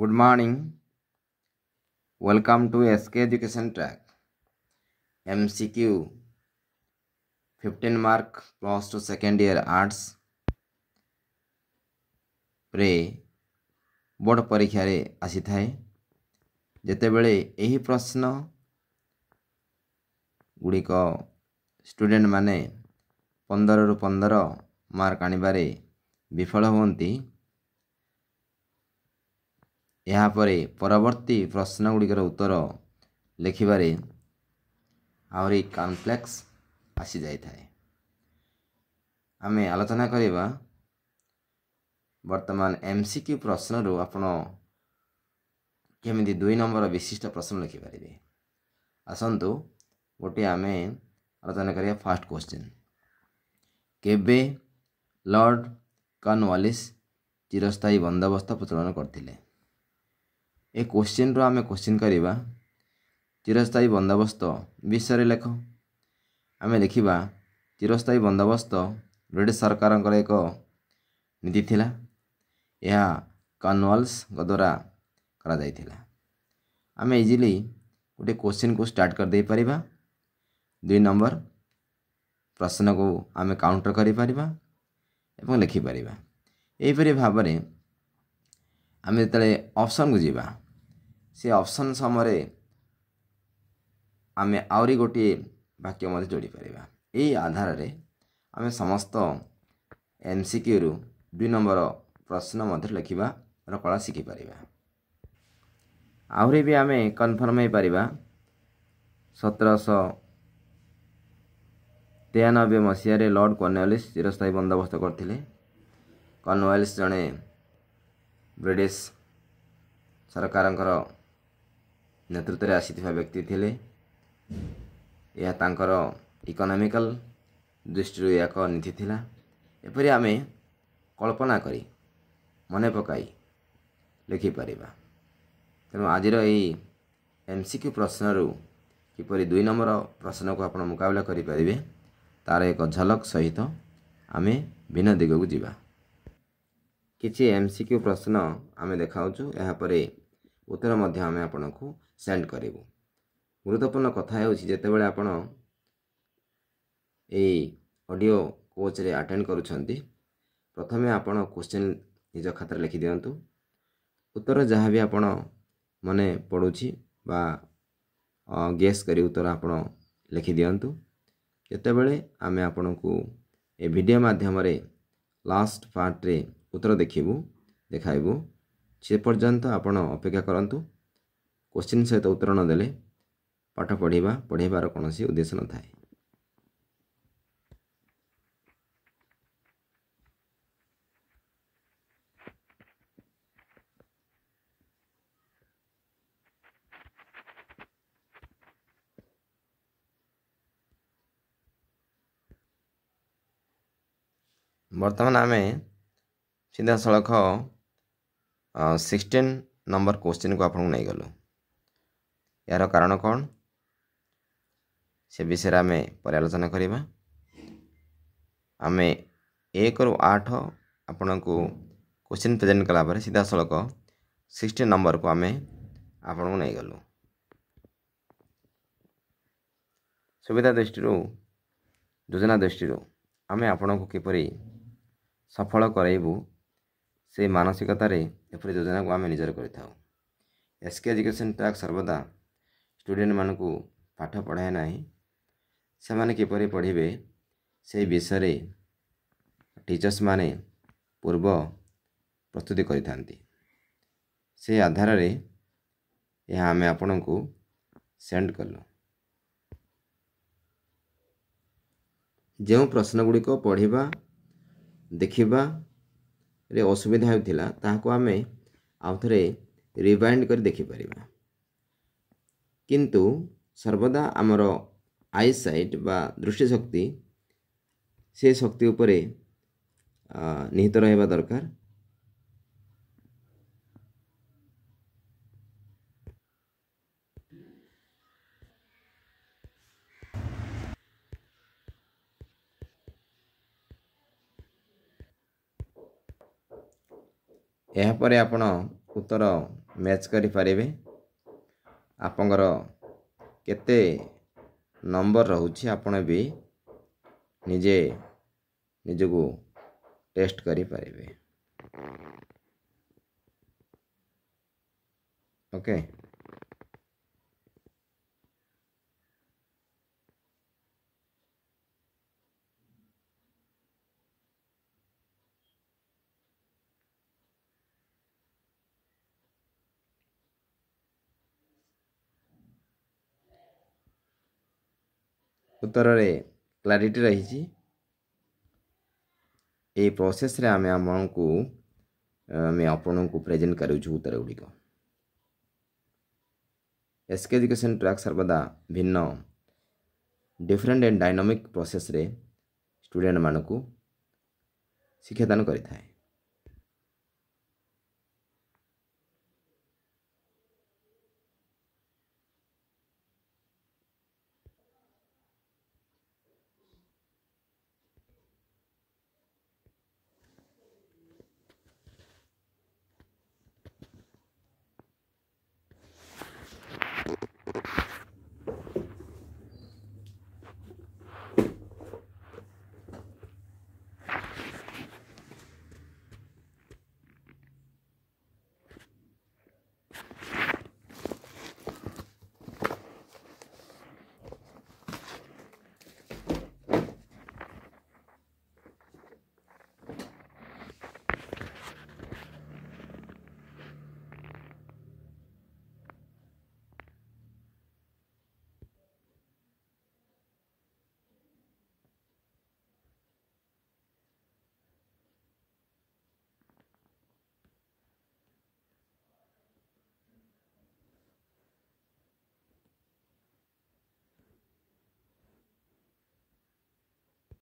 good morning welcome to SK education track MCQ fifteen mark plus two second year arts ରେ board ପରୀକ୍ଷାରେ ଆସିଥାଏ ଯେତେବେଳେ ଏହି ପ୍ରଶ୍ନ ଗୁଡ଼ିକ ଷ୍ଟୁଡ଼େଣ୍ଟମାନେ ପନ୍ଦରରୁ ପନ୍ଦର ମାର୍କ ଆଣିବାରେ ବିଫଳ ହୁଅନ୍ତି ଏହାପରେ ପରବର୍ତ୍ତୀ ପ୍ରଶ୍ନଗୁଡ଼ିକର ଉତ୍ତର ଲେଖିବାରେ ଆହୁରି କମ୍ପ୍ଲେକ୍ସ ଆସିଯାଇଥାଏ ଆମେ ଆଲୋଚନା କରିବା ବର୍ତ୍ତମାନ ଏମ୍ ସି କ୍ୟୁ ପ୍ରଶ୍ନରୁ ଆପଣ କେମିତି ଦୁଇ ନମ୍ବର ବିଶିଷ୍ଟ ପ୍ରଶ୍ନ ଲେଖିପାରିବେ ଆସନ୍ତୁ ଗୋଟିଏ ଆମେ ଆଲୋଚନା କରିବା ଫାର୍ଷ୍ଟ କ୍ୱେଶ୍ଚିନ୍ କେବେ ଲର୍ଡ଼ କର୍ଣ୍ଣୱାଲିସ୍ ଚିରସ୍ଥାୟୀ ବନ୍ଦୋବସ୍ତ ପ୍ରଚଳନ କରିଥିଲେ ଏ କୋଶ୍ଚିନ୍ରୁ ଆମେ କୋଶ୍ଚିନ୍ କରିବା ଚିରସ୍ଥାୟୀ ବନ୍ଦୋବସ୍ତ ବିଷୟରେ ଲେଖ ଆମେ ଦେଖିବା ଚିରସ୍ଥାୟୀ ବନ୍ଦୋବସ୍ତ ବ୍ରିଟିଶ ସରକାରଙ୍କର ଏକ ନୀତି ଥିଲା ଏହା କନୱାଲ୍ସଙ୍କ ଦ୍ୱାରା କରାଯାଇଥିଲା ଆମେ ଇଜିଲି ଗୋଟେ କୋଶ୍ଚିନ୍କୁ ଷ୍ଟାର୍ଟ କରିଦେଇପାରିବା ଦୁଇ ନମ୍ବର ପ୍ରଶ୍ନକୁ ଆମେ କାଉଣ୍ଟର କରିପାରିବା ଏବଂ ଲେଖିପାରିବା ଏହିପରି ଭାବରେ ଆମେ ଯେତେବେଳେ ଅପସନ୍କୁ ଯିବା ସେ ଅପସନ୍ ସମୟରେ ଆମେ ଆହୁରି ଗୋଟିଏ ବାକ୍ୟ ମଧ୍ୟ ଯୋଡ଼ିପାରିବା ଏହି ଆଧାରରେ ଆମେ ସମସ୍ତ ଏନ୍ ସି କ୍ୟୁରୁ ଦୁଇ ନମ୍ବର ପ୍ରଶ୍ନ ମଧ୍ୟ ଲେଖିବାର କଳା ଶିଖିପାରିବା ଆହୁରି ବି ଆମେ କନଫର୍ମ ହୋଇପାରିବା ସତରଶହ ତେୟାନବେ ମସିହାରେ ଲର୍ଡ଼ କର୍ଣ୍ଣୱାଲିସ୍ ଚିରସ୍ଥାୟୀ ବନ୍ଦୋବସ୍ତ କରିଥିଲେ କର୍ଣ୍ଣୱାଲିସ୍ ଜଣେ ବ୍ରିଟିଶ ସରକାରଙ୍କର ନେତୃତ୍ୱରେ ଆସିଥିବା ବ୍ୟକ୍ତି ଥିଲେ ଏହା ତାଙ୍କର ଇକୋନୋମିକାଲ ଦୃଷ୍ଟିରୁ ଏକ ନୀତି ଥିଲା ଏପରି ଆମେ କଳ୍ପନା କରି ମନେ ପକାଇ ଲେଖିପାରିବା ତେଣୁ ଆଜିର ଏହି ଏମ୍ ସି କ୍ୟୁ ପ୍ରଶ୍ନରୁ କିପରି ଦୁଇ ନମ୍ବର ପ୍ରଶ୍ନକୁ ଆପଣ ମୁକାବିଲା କରିପାରିବେ ତା'ର ଏକ ଝଲକ ସହିତ ଆମେ ଭିନ୍ନ ଦିଗକୁ ଯିବା କିଛି ଏମ୍ ସି କ୍ୟୁ ପ୍ରଶ୍ନ ଆମେ ଦେଖାଉଛୁ ଏହାପରେ ଉତ୍ତର ମଧ୍ୟ ଆମେ ଆପଣଙ୍କୁ ସେଣ୍ଡ କରିବୁ ଗୁରୁତ୍ୱପୂର୍ଣ୍ଣ କଥା ହେଉଛି ଯେତେବେଳେ ଆପଣ ଏଇ ଅଡ଼ିଓ କୋଚ୍ରେ ଆଟେଣ୍ଡ କରୁଛନ୍ତି ପ୍ରଥମେ ଆପଣ କୋଶ୍ଚିନ୍ ନିଜ ଖାତାରେ ଲେଖିଦିଅନ୍ତୁ ଉତ୍ତର ଯାହା ବି ଆପଣ ମନେ ପଡ଼ୁଛି ବା ଗେସ୍ କରି ଉତ୍ତର ଆପଣ ଲେଖିଦିଅନ୍ତୁ ଯେତେବେଳେ ଆମେ ଆପଣଙ୍କୁ ଏ ଭିଡ଼ିଓ ମାଧ୍ୟମରେ ଲାଷ୍ଟ ପାର୍ଟରେ ଉତ୍ତର ଦେଖିବୁ ଦେଖାଇବୁ ସେ ପର୍ଯ୍ୟନ୍ତ ଆପଣ ଅପେକ୍ଷା କରନ୍ତୁ କୋଶ୍ଚିନ୍ ସହିତ ଉତ୍ତର ନ ଦେଲେ ପାଠ ପଢ଼ିବା ପଢ଼େଇବାର କୌଣସି ଉଦ୍ଦେଶ୍ୟ ନଥାଏ ବର୍ତ୍ତମାନ ଆମେ ସିଧାସଳଖ ସିକ୍ସଟିନ୍ ନମ୍ବର କୋଶ୍ଚିନ୍କୁ ଆପଣଙ୍କୁ ନେଇଗଲୁ ଏହାର କାରଣ କ'ଣ ସେ ବିଷୟରେ ଆମେ ପରେ ଆଲୋଚନା କରିବା ଆମେ ଏକରୁ ଆଠ ଆପଣଙ୍କୁ କୋଶ୍ଚିନ୍ ପ୍ରେଜେଣ୍ଟ କଲା ପରେ ସିଧାସଳଖ ସିକ୍ସଟି ନମ୍ବରକୁ ଆମେ ଆପଣଙ୍କୁ ନେଇଗଲୁ ସୁବିଧା ଦୃଷ୍ଟିରୁ ଯୋଜନା ଦୃଷ୍ଟିରୁ ଆମେ ଆପଣଙ୍କୁ କିପରି ସଫଳ କରାଇବୁ ସେହି ମାନସିକତାରେ ଏପରି ଯୋଜନାକୁ ଆମେ ନିଜର କରିଥାଉ ଏସ୍ କେ ଏଜୁକେସନ୍ ଟ୍ରାକ୍ ସର୍ବଦା स्टूडेंट मान पाठ पढ़ाए ना से किपर पढ़े से विषय टीचर्स माने पूर्व प्रस्तुति से आधार रे यह आम आपण को सेंड कलु जो प्रश्नगुड़िक पढ़वा देखा असुविधा होता ताकू आम आउ थे रिवाइंड कर देखिपरिया କିନ୍ତୁ ସର୍ବଦା ଆମର ଆଇସାଇଟ୍ ବା ଦୃଷ୍ଟିଶକ୍ତି ସେ ଶକ୍ତି ଉପରେ ନିହିତ ରହିବା ଦରକାର ଏହାପରେ ଆପଣ ଉତ୍ତର ମ୍ୟାଚ୍ କରିପାରିବେ ଆପଣଙ୍କର କେତେ ନମ୍ବର ରହୁଛି ଆପଣ ବି ନିଜେ ନିଜକୁ ଟେଷ୍ଟ କରିପାରିବେ ଓକେ उत्तर क्लारी रही प्रोसेस आपण को प्रेजेंट कर उत्तर गुड़िक एसके एजुकेशन सर्वदा भिन्न डिफरेंट एंड डायनामिक प्रोसेस रे स्टूडेंट मान शिक्षादान करें